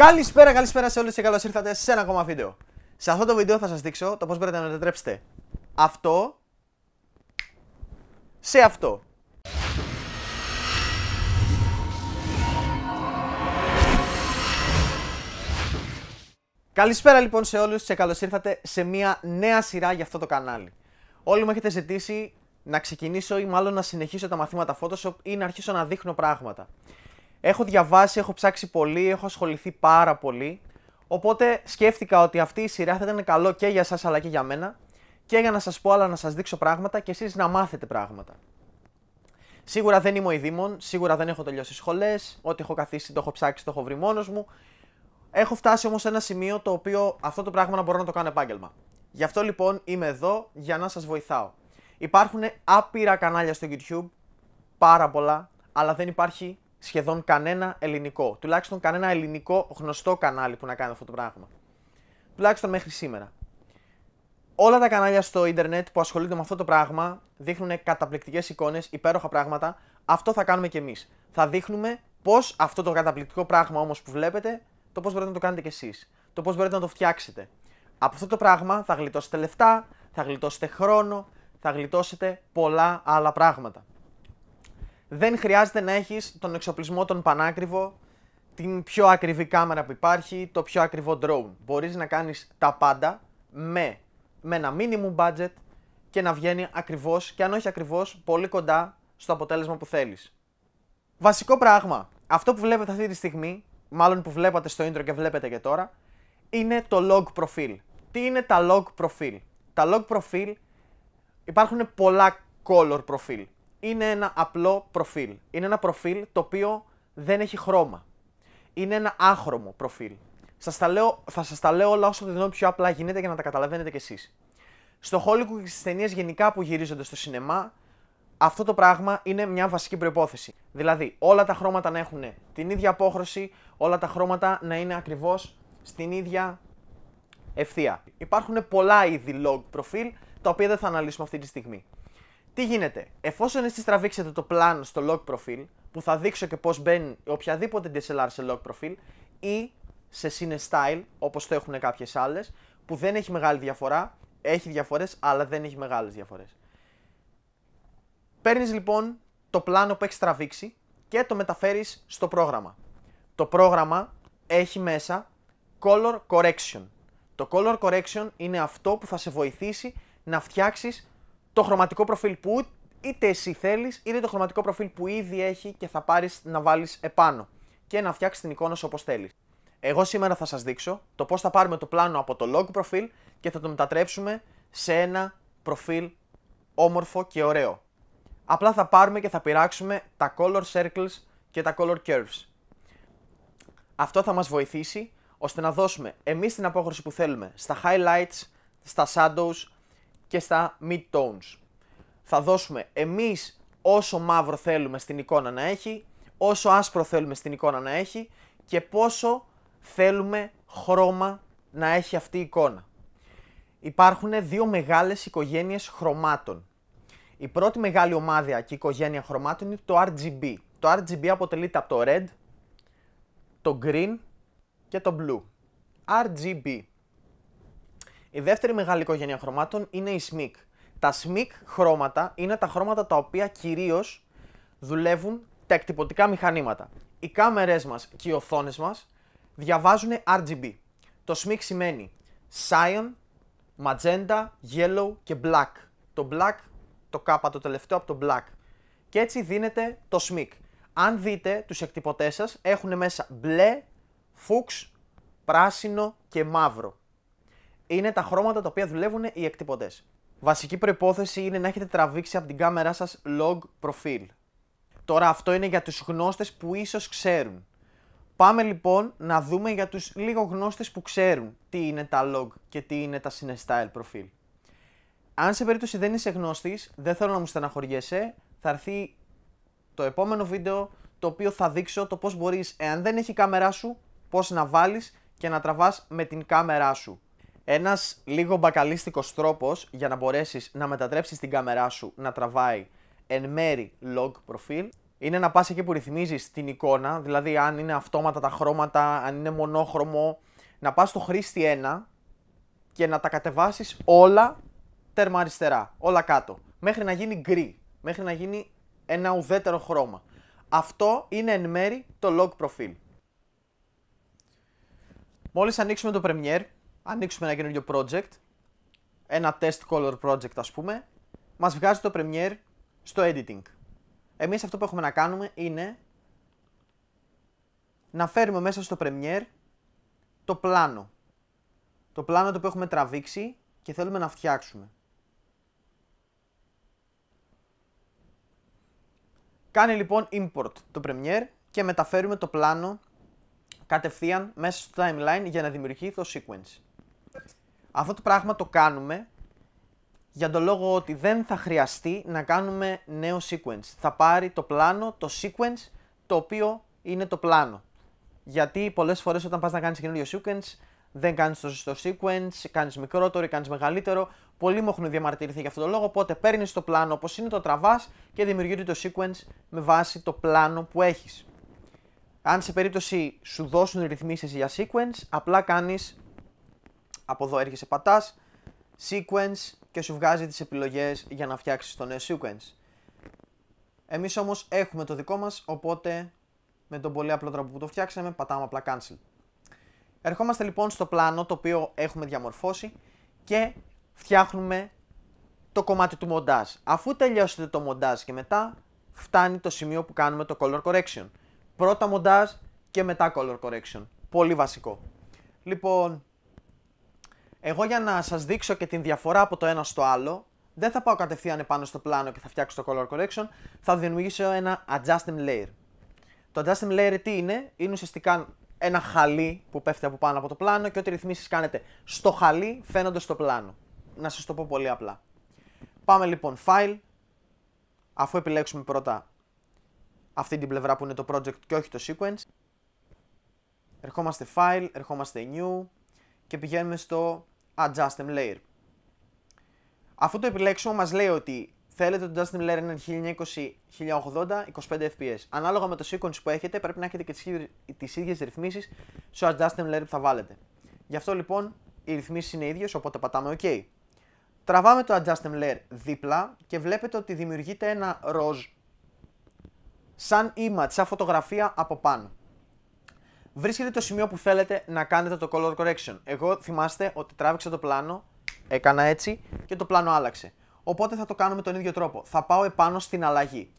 Καλησπέρα, καλησπέρα σε όλους και καλώς ήρθατε σε ένα ακόμα βίντεο. Σε αυτό το βίντεο θα σας δείξω το πώς μπορείτε να μετατρέψετε αυτό σε αυτό. Καλησπέρα λοιπόν σε όλους και καλώς ήρθατε σε μια νέα σειρά για αυτό το κανάλι. Όλοι μου έχετε ζητήσει να ξεκινήσω ή μάλλον να συνεχίσω τα μαθήματα Photoshop ή να αρχίσω να δείχνω πράγματα. Έχω διαβάσει, έχω ψάξει πολύ, έχω ασχοληθεί πάρα πολύ. Οπότε σκέφτηκα ότι αυτή η σειρά θα ήταν καλό και για σας αλλά και για μένα και για να σας πω αλλά να σας δείξω πράγματα και εσείς να μάθετε πράγματα. Σίγουρα δεν είμαι ο ειδήμων, σίγουρα δεν έχω τελειώσει σχολές. Ό,τι έχω καθίσει το έχω ψάξει, το έχω βρει μόνος μου. Έχω φτάσει όμως σε ένα σημείο το οποίο αυτό το πράγμα να μπορώ να το κάνω επάγγελμα. Γι' αυτό λοιπόν είμαι εδώ για να σας βοηθάω. Υπάρχουν άπειρα κανάλια στο YouTube, πάρα πολλά, αλλά δεν υπάρχει σχεδόν κανένα ελληνικό. Τουλάχιστον κανένα ελληνικό γνωστό κανάλι που να κάνει αυτό το πράγμα. Τουλάχιστον μέχρι σήμερα. Όλα τα κανάλια στο ίντερνετ που ασχολούνται με αυτό το πράγμα δείχνουν καταπληκτικές εικόνες, υπέροχα πράγματα. Αυτό θα κάνουμε κι εμείς. Θα δείχνουμε πώς αυτό το καταπληκτικό πράγμα όμως που βλέπετε, το πώς μπορείτε να το κάνετε κι εσείς. Το πώς μπορείτε να το φτιάξετε. Από αυτό το πράγμα θα γλιτώσετε λεφτά, θα γλιτώσετε χρόνο, θα γλιτώσετε πολλά άλλα πράγματα δεν χρειάζεται να έχεις τον εξοπλισμό τον πανάκριβο, την πιο ακριβή κάμερα που υπάρχει, το πιο ακριβό drone. Μπορείς να κάνεις τα πάντα με, με ένα minimum budget και να βγαίνει ακριβώς και αν όχι ακριβώς πολύ κοντά στο αποτέλεσμα που θέλεις. Βασικό πράγμα, αυτό που βλέπετε αυτή τη στιγμή, μάλλον που βλέπατε στο intro και βλέπετε και τώρα, είναι το log profile. Τι είναι τα log profile. Τα log profile υπάρχουν πολλά color profile είναι ένα απλό προφίλ. Είναι ένα προφίλ το οποίο δεν έχει χρώμα. Είναι ένα άχρωμο προφίλ. Σας τα λέω, θα σας τα λέω όλα όσο το δυνατόν πιο απλά γίνεται για να τα καταλαβαίνετε κι εσείς. Στο Hollywood και στις ταινίες γενικά που γυρίζονται στο σινεμά, αυτό το πράγμα είναι μια βασική προϋπόθεση. Δηλαδή, όλα τα χρώματα να έχουν την ίδια απόχρωση, όλα τα χρώματα να είναι ακριβώς στην ίδια ευθεία. Υπάρχουν πολλά είδη log προφίλ, τα οποία δεν θα αναλύσουμε αυτή τη στιγμή. Τι γίνεται, εφόσον εσείς τραβήξετε το πλάνο στο log profile, που θα δείξω και πώς μπαίνει οποιαδήποτε DSLR σε log profile ή σε scene style, όπως το έχουν κάποιες άλλες, που δεν έχει μεγάλη διαφορά, έχει διαφορές, αλλά δεν έχει μεγάλες διαφορές. Παίρνεις λοιπόν το πλάνο που έχεις τραβήξει και το μεταφέρεις στο πρόγραμμα. Το πρόγραμμα έχει μέσα color correction. Το color correction είναι αυτό που θα σε βοηθήσει να φτιάξεις το χρωματικό προφίλ που είτε εσύ θέλεις, είτε το χρωματικό προφίλ που ήδη έχει και θα πάρεις να βάλεις επάνω και να φτιάξεις την εικόνα σου όπως θέλεις. Εγώ σήμερα θα σας δείξω το πώς θα πάρουμε το πλάνο από το log προφίλ και θα το μετατρέψουμε σε ένα προφίλ όμορφο και ωραίο. Απλά θα πάρουμε και θα πειράξουμε τα color circles και τα color curves. Αυτό θα μας βοηθήσει ώστε να δώσουμε εμείς την απόχρωση που θέλουμε στα highlights, στα shadows, και στα mid-tones. Θα δώσουμε εμείς όσο μαύρο θέλουμε στην εικόνα να έχει, όσο άσπρο θέλουμε στην εικόνα να έχει και πόσο θέλουμε χρώμα να έχει αυτή η εικόνα. Υπάρχουν δύο μεγάλες οικογένειες χρωμάτων. Η πρώτη μεγάλη ομάδα και οικογένεια χρωμάτων είναι το RGB. Το RGB αποτελείται από το red, το green και το blue. RGB. Η δεύτερη μεγάλη οικογένεια χρωμάτων είναι η ΣΜΙΚ. Τα ΣΜΙΚ χρώματα είναι τα χρώματα τα οποία κυρίως δουλεύουν τα εκτυπωτικά μηχανήματα. Οι κάμερέ μας και οι οθόνες μας διαβάζουν RGB. Το SMIC σημαίνει Cyan, Magenta, Yellow και Black. Το Black, το K, το τελευταίο από το Black. Και έτσι δίνεται το SMIC. Αν δείτε, τους εκτυπωτές σας έχουν μέσα μπλε, φούξ, πράσινο και μαύρο είναι τα χρώματα τα οποία δουλεύουν οι εκτυπωτές. Βασική προπόθεση είναι να έχετε τραβήξει από την κάμερά σας log profile. Τώρα αυτό είναι για τους γνώστες που ίσως ξέρουν. Πάμε λοιπόν να δούμε για τους λίγο γνώστες που ξέρουν τι είναι τα log και τι είναι τα cinestyle προφίλ. Αν σε περίπτωση δεν είσαι γνώστης, δεν θέλω να μου στεναχωριέσαι, θα έρθει το επόμενο βίντεο το οποίο θα δείξω το πώς μπορείς, εάν δεν έχει κάμερά σου, πώς να βάλεις και να τραβάς με την κάμερά σου. Ένας λίγο μπακαλίστικος τρόπος για να μπορέσεις να μετατρέψεις την κάμερά σου να τραβάει εν μέρη log profile είναι να πας εκεί που ρυθμίζεις την εικόνα, δηλαδή αν είναι αυτόματα τα χρώματα, αν είναι μονόχρωμο, να πας στο χρήστη 1 και να τα κατεβάσεις όλα τέρμα αριστερά, όλα κάτω, μέχρι να γίνει γκρι, μέχρι να γίνει ένα ουδέτερο χρώμα. Αυτό είναι εν μέρη το log profile. Μόλις ανοίξουμε το Premiere, ανοίξουμε ένα καινούριο project, ένα test color project ας πούμε, μας βγάζει το Premiere στο editing. Εμείς αυτό που έχουμε να κάνουμε είναι να φέρουμε μέσα στο Premiere το πλάνο. Το πλάνο το οποίο έχουμε τραβήξει και θέλουμε να φτιάξουμε. Κάνει λοιπόν import το Premiere και μεταφέρουμε το πλάνο κατευθείαν μέσα στο timeline για να δημιουργηθεί το sequence. Αυτό το πράγμα το κάνουμε για τον λόγο ότι δεν θα χρειαστεί να κάνουμε νέο sequence. Θα πάρει το πλάνο, το sequence, το οποίο είναι το πλάνο. Γιατί πολλές φορές όταν πας να κάνεις καινούριο sequence, δεν κάνεις το σωστό sequence, κάνεις μικρότερο ή κάνεις μεγαλύτερο. Πολλοί μου έχουν διαμαρτυρηθεί για αυτόν τον λόγο. Οπότε παίρνεις το πλάνο όπως είναι, το τραβάς και δημιουργείται το sequence με βάση το πλάνο που έχεις. Αν σε περίπτωση σου δώσουν ρυθμίσεις για sequence, απλά κάνεις από εδώ έρχεσαι πατάς sequence και σου βγάζει τις επιλογές για να φτιάξεις το νέο sequence. Εμείς όμως έχουμε το δικό μας, οπότε με τον πολύ απλό τρόπο που το φτιάξαμε πατάμε απλά cancel. Ερχόμαστε λοιπόν στο πλάνο το οποίο έχουμε διαμορφώσει και φτιάχνουμε το κομμάτι του μοντάζ. Αφού τελειώσετε το μοντάζ και μετά φτάνει το σημείο που κάνουμε το color correction. Πρώτα μοντάζ και μετά color correction. Πολύ βασικό. Λοιπόν, εγώ για να σας δείξω και την διαφορά από το ένα στο άλλο, δεν θα πάω κατευθείαν επάνω στο πλάνο και θα φτιάξω το color correction, θα δημιουργήσω ένα adjusting layer. Το adjusting layer τι είναι, είναι ουσιαστικά ένα χαλί που πέφτει από πάνω από το πλάνο και ό,τι ρυθμίσεις κάνετε στο χαλί φαίνονται στο πλάνο. Να σας το πω πολύ απλά. Πάμε λοιπόν file, αφού επιλέξουμε πρώτα αυτή την πλευρά που είναι το project και όχι το sequence. Ερχόμαστε file, ερχόμαστε new και πηγαίνουμε στο Adjust them layer. Αφού το επιλέξω μας λέει ότι θέλετε το them Layer ειναι είναι 1020-1080-25 fps. Ανάλογα με το sequence που έχετε πρέπει να έχετε και τις ίδιες ρυθμίσεις στο Adjust Layer που θα βάλετε. Γι' αυτό λοιπόν οι ρυθμίσεις είναι ίδιες οπότε πατάμε OK. Τραβάμε το Adjust Layer δίπλα και βλέπετε ότι δημιουργείται ένα ροζ σαν image, σαν φωτογραφία από πάνω βρίσκεται το σημείο που θέλετε να κάνετε το color correction. Εγώ θυμάστε ότι τράβηξα το πλάνο, έκανα έτσι και το πλάνο άλλαξε. Οπότε θα το κάνουμε με τον ίδιο τρόπο. Θα πάω επάνω στην αλλαγή.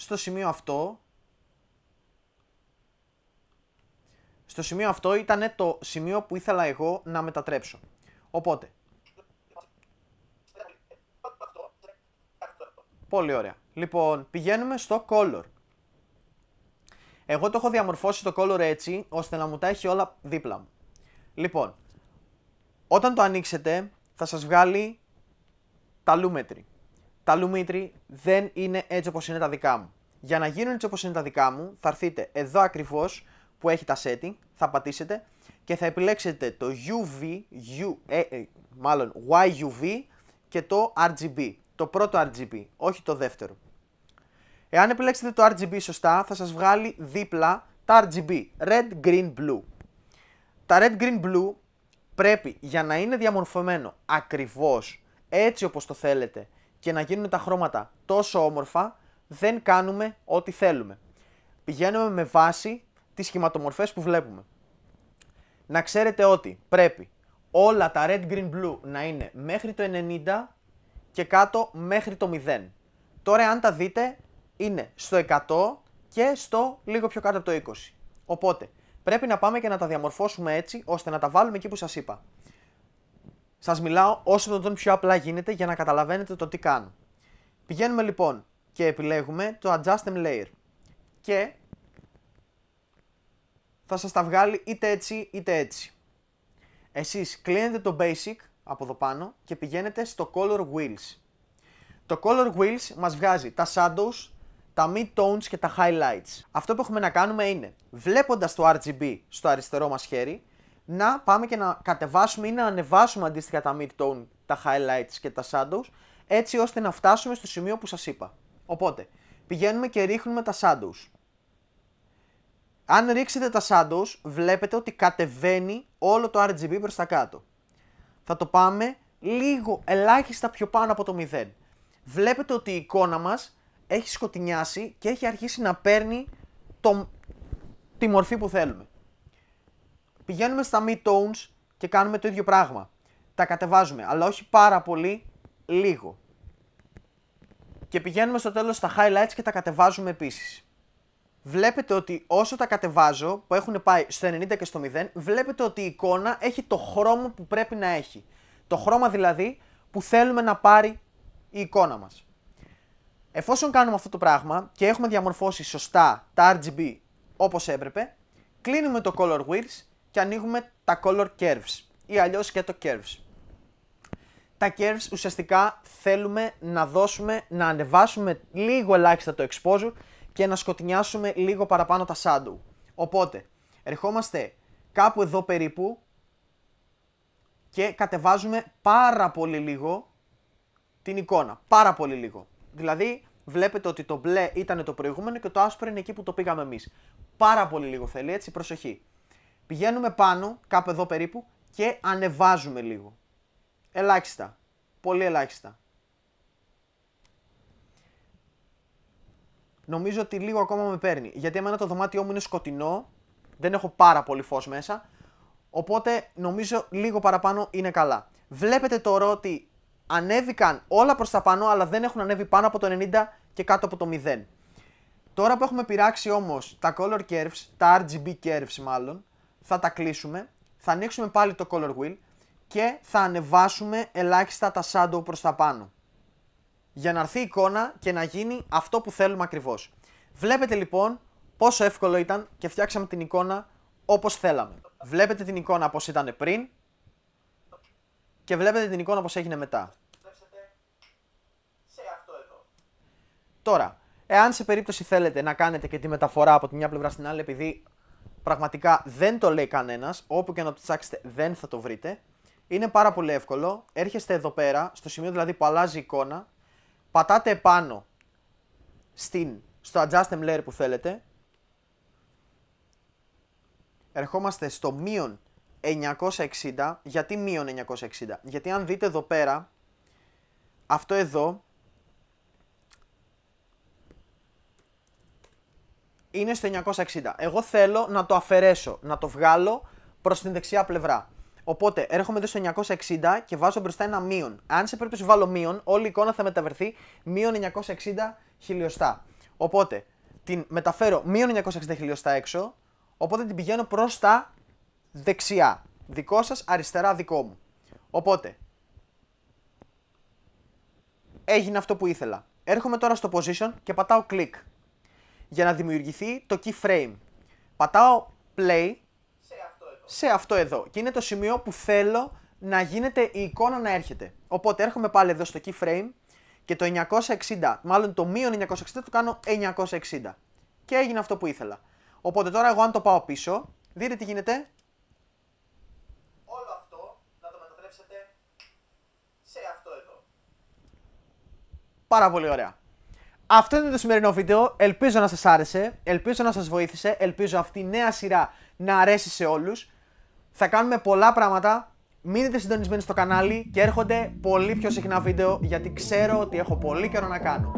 Στο σημείο αυτό στο σημείο αυτό ήταν το σημείο που ήθελα εγώ να μετατρέψω. Οπότε. Πολύ ωραία. Λοιπόν, πηγαίνουμε στο color. Εγώ το έχω διαμορφώσει το color έτσι, ώστε να μου τα έχει όλα δίπλα μου. Λοιπόν, όταν το ανοίξετε, θα σας βγάλει τα λούμετρη. Τα λούμετρη δεν είναι έτσι όπως είναι τα δικά μου. Για να γίνουν έτσι όπως είναι τα δικά μου, θα έρθετε εδώ ακριβώς που έχει τα setting, θα πατήσετε και θα επιλέξετε το UV, U, ε, ε, μάλλον YUV και το RGB. Το πρώτο RGB, όχι το δεύτερο. Εάν επιλέξετε το RGB σωστά, θα σας βγάλει δίπλα τα RGB, Red, Green, Blue. Τα Red, Green, Blue πρέπει για να είναι διαμορφωμένο ακριβώς έτσι όπως το θέλετε και να γίνουν τα χρώματα τόσο όμορφα, δεν κάνουμε ό,τι θέλουμε. Πηγαίνουμε με βάση τις σχηματομορφές που βλέπουμε. Να ξέρετε ότι πρέπει όλα τα red, green, blue να είναι μέχρι το 90 και κάτω μέχρι το 0. Τώρα αν τα δείτε είναι στο 100 και στο λίγο πιο κάτω από το 20. Οπότε πρέπει να πάμε και να τα διαμορφώσουμε έτσι ώστε να τα βάλουμε εκεί που σας είπα. Σας μιλάω όσο το τον πιο απλά γίνεται για να καταλαβαίνετε το τι κάνω. Πηγαίνουμε λοιπόν και επιλέγουμε το Adjustment Layer και θα σας τα βγάλει είτε έτσι είτε έτσι. Εσείς κλείνετε το basic από εδώ πάνω και πηγαίνετε στο color wheels. Το color wheels μας βγάζει τα shadows, τα mid-tones και τα highlights. Αυτό που έχουμε να κάνουμε είναι, βλέποντας το RGB στο αριστερό μας χέρι, να πάμε και να κατεβάσουμε ή να ανεβάσουμε αντίστοιχα τα mid-tone, τα highlights και τα shadows, έτσι ώστε να φτάσουμε στο σημείο που σας είπα. Οπότε, πηγαίνουμε και ρίχνουμε τα shadows. Αν ρίξετε τα shadows, βλέπετε ότι κατεβαίνει όλο το RGB προς τα κάτω. Θα το πάμε λίγο ελάχιστα πιο πάνω από το 0. Βλέπετε ότι η εικόνα μας έχει σκοτεινιάσει και έχει αρχίσει να παίρνει το... τη μορφή που θέλουμε. Πηγαίνουμε στα mid-tones και κάνουμε το ίδιο πράγμα. Τα κατεβάζουμε, αλλά όχι πάρα πολύ, λίγο. Και πηγαίνουμε στο τέλος στα highlights και τα κατεβάζουμε επίσης βλέπετε ότι όσο τα κατεβάζω, που έχουν πάει στο 90 και στο 0, βλέπετε ότι η εικόνα έχει το χρώμα που πρέπει να έχει. Το χρώμα δηλαδή που θέλουμε να πάρει η εικόνα μας. Εφόσον κάνουμε αυτό το πράγμα και έχουμε διαμορφώσει σωστά τα RGB όπως έπρεπε, κλείνουμε το Color Wheels και ανοίγουμε τα Color Curves ή αλλιώς και το Curves. Τα curves ουσιαστικά θέλουμε να δώσουμε, να ανεβάσουμε λίγο ελάχιστα το exposure και να σκοτεινιάσουμε λίγο παραπάνω τα σάντου. Οπότε, ερχόμαστε κάπου εδώ περίπου και κατεβάζουμε πάρα πολύ λίγο την εικόνα. Πάρα πολύ λίγο. Δηλαδή, βλέπετε ότι το μπλε ήταν το προηγούμενο και το άσπρο είναι εκεί που το πήγαμε εμείς. Πάρα πολύ λίγο θέλει, έτσι, προσοχή. Πηγαίνουμε πάνω, κάπου εδώ περίπου, και ανεβάζουμε λίγο. Ελάχιστα. Πολύ ελάχιστα. νομίζω ότι λίγο ακόμα με παίρνει. Γιατί εμένα το δωμάτιό μου είναι σκοτεινό, δεν έχω πάρα πολύ φως μέσα, οπότε νομίζω λίγο παραπάνω είναι καλά. Βλέπετε τώρα ότι ανέβηκαν όλα προς τα πάνω, αλλά δεν έχουν ανέβει πάνω από το 90 και κάτω από το 0. Τώρα που έχουμε πειράξει όμως τα color curves, τα RGB curves μάλλον, θα τα κλείσουμε, θα ανοίξουμε πάλι το color wheel και θα ανεβάσουμε ελάχιστα τα shadow προς τα πάνω για να έρθει η εικόνα και να γίνει αυτό που θέλουμε ακριβώς. Βλέπετε λοιπόν πόσο εύκολο ήταν και φτιάξαμε την εικόνα όπως θέλαμε. Βλέπετε την εικόνα πως ήταν πριν και βλέπετε την εικόνα πως έγινε μετά. Σε αυτό εδώ. Τώρα, εάν σε περίπτωση θέλετε να κάνετε και τη μεταφορά από τη μια πλευρά στην άλλη επειδή πραγματικά δεν το λέει κανένας, όπου και να το ψάξετε δεν θα το βρείτε, είναι πάρα πολύ εύκολο. Έρχεστε εδώ πέρα, στο σημείο δηλαδή που αλλάζει η εικόνα, πατάτε επάνω στην, στο adjust layer που θέλετε. Ερχόμαστε στο μείον 960. Γιατί μείον 960. Γιατί αν δείτε εδώ πέρα, αυτό εδώ είναι στο 960. Εγώ θέλω να το αφαιρέσω, να το βγάλω προς την δεξιά πλευρά. Οπότε έρχομαι εδώ στο 960 και βάζω μπροστά ένα μείον. Αν σε περίπτωση βάλω μείον, όλη η εικόνα θα μεταβερθεί μείον 960 χιλιοστά. Οπότε την μεταφέρω μείον 960 χιλιοστά έξω, οπότε την πηγαίνω προς τα δεξιά. Δικό σας, αριστερά δικό μου. Οπότε έγινε αυτό που ήθελα. Έρχομαι τώρα στο position και πατάω click για να δημιουργηθεί το keyframe. Πατάω play σε αυτό εδώ. Και είναι το σημείο που θέλω να γίνεται η εικόνα να έρχεται. Οπότε έρχομαι πάλι εδώ στο keyframe και το 960, μάλλον το μείον 960 το κάνω 960. Και έγινε αυτό που ήθελα. Οπότε τώρα εγώ αν το πάω πίσω, δείτε τι γίνεται. Όλο αυτό να το μετατρέψετε σε αυτό εδώ. Πάρα πολύ ωραία. Αυτό είναι το σημερινό βίντεο. Ελπίζω να σας άρεσε, ελπίζω να σας βοήθησε, ελπίζω αυτή η νέα σειρά να αρέσει σε όλους. Θα κάνουμε πολλά πράγματα. Μείνετε συντονισμένοι στο κανάλι και έρχονται πολύ πιο συχνά βίντεο γιατί ξέρω ότι έχω πολύ καιρό να κάνω.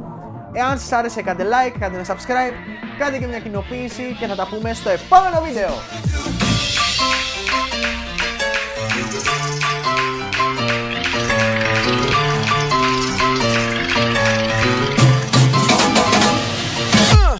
Εάν σας άρεσε κάντε like, κάντε ένα subscribe, κάντε και μια κοινοποίηση και θα τα πούμε στο επόμενο βίντεο.